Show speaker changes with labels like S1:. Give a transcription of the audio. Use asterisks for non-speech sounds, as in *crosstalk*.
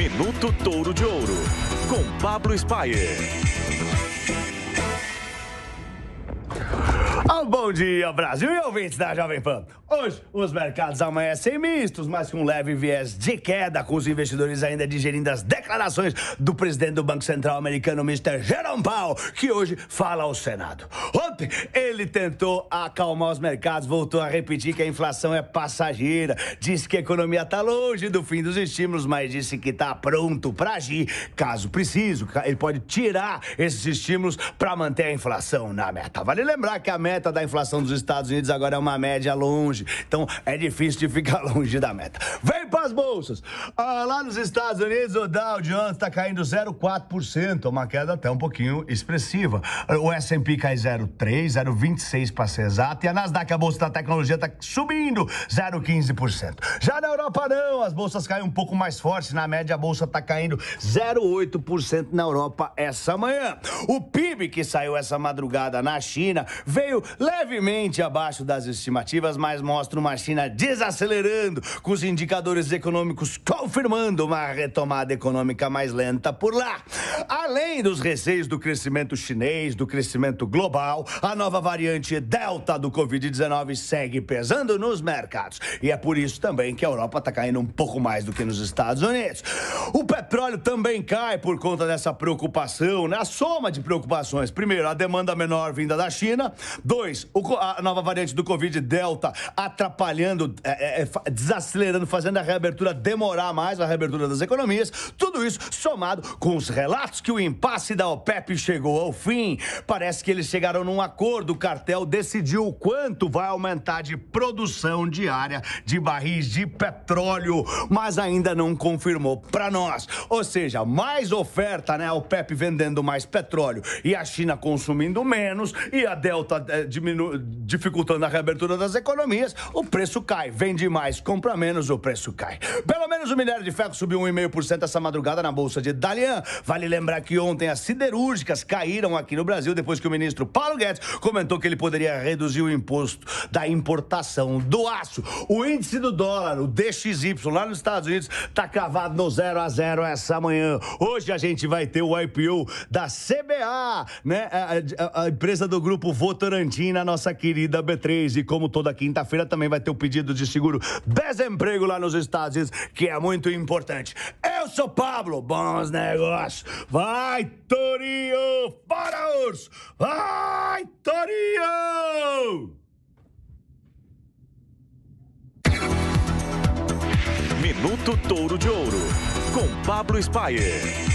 S1: Minuto Touro de Ouro, com Pablo Spire. bom dia, Brasil e ouvintes da Jovem Pan. Hoje, os mercados amanhecem mistos, mas com um leve viés de queda, com os investidores ainda digerindo as declarações do presidente do Banco Central americano, Mr. Jerome Powell, que hoje fala ao Senado ele tentou acalmar os mercados, voltou a repetir que a inflação é passageira, disse que a economia está longe do fim dos estímulos, mas disse que está pronto para agir caso preciso. Ele pode tirar esses estímulos para manter a inflação na meta. Vale lembrar que a meta da inflação dos Estados Unidos agora é uma média longe, então é difícil de ficar *laughs* longe da meta. Vem para as bolsas. Ah, lá nos Estados Unidos, o Dow Jones está caindo 0,4%, uma queda até um pouquinho expressiva. O S&P cai 0,3%, 0,26% para ser exato. E a Nasdaq, a bolsa da tecnologia, está subindo 0,15%. Já na Europa, não. As bolsas caem um pouco mais forte. Na média, a bolsa está caindo 0,8% na Europa essa manhã. O PIB que saiu essa madrugada na China veio levemente abaixo das estimativas, mas mostra uma China desacelerando com os indicadores indicadores econômicos confirmando uma retomada econômica mais lenta por lá. Além dos receios do crescimento chinês, do crescimento global, a nova variante Delta do Covid-19 segue pesando nos mercados. E é por isso também que a Europa está caindo um pouco mais do que nos Estados Unidos. O petróleo também cai por conta dessa preocupação, na né? soma de preocupações. Primeiro, a demanda menor vinda da China. Dois, a nova variante do Covid Delta atrapalhando, é, é, é desacelerando, fazendo a reabertura demorar mais, a reabertura das economias, tudo isso somado com os relatos que o impasse da OPEP chegou ao fim. Parece que eles chegaram num acordo, o cartel decidiu quanto vai aumentar de produção diária de barris de petróleo, mas ainda não confirmou para nós. Ou seja, mais oferta, né? A OPEP vendendo mais petróleo e a China consumindo menos e a Delta eh, diminu... dificultando a reabertura das economias, o preço cai. Vende mais, compra menos, o preço cai cai. Pelo menos o minério de ferro subiu 1,5% essa madrugada na Bolsa de Dalian. Vale lembrar que ontem as siderúrgicas caíram aqui no Brasil depois que o ministro Paulo Guedes comentou que ele poderia reduzir o imposto da importação do aço. O índice do dólar, o DXY, lá nos Estados Unidos, está cravado no 0 a 0 essa manhã. Hoje a gente vai ter o IPO da CBA, né? A, a, a empresa do grupo Votorantim na nossa querida B3. E como toda quinta-feira também vai ter o pedido de seguro desemprego lá nos Estados que é muito importante. Eu sou Pablo, bons negócios. Vai, Torinho! Para, urso! Vai, Torinho! Minuto Touro de Ouro, com Pablo Spire.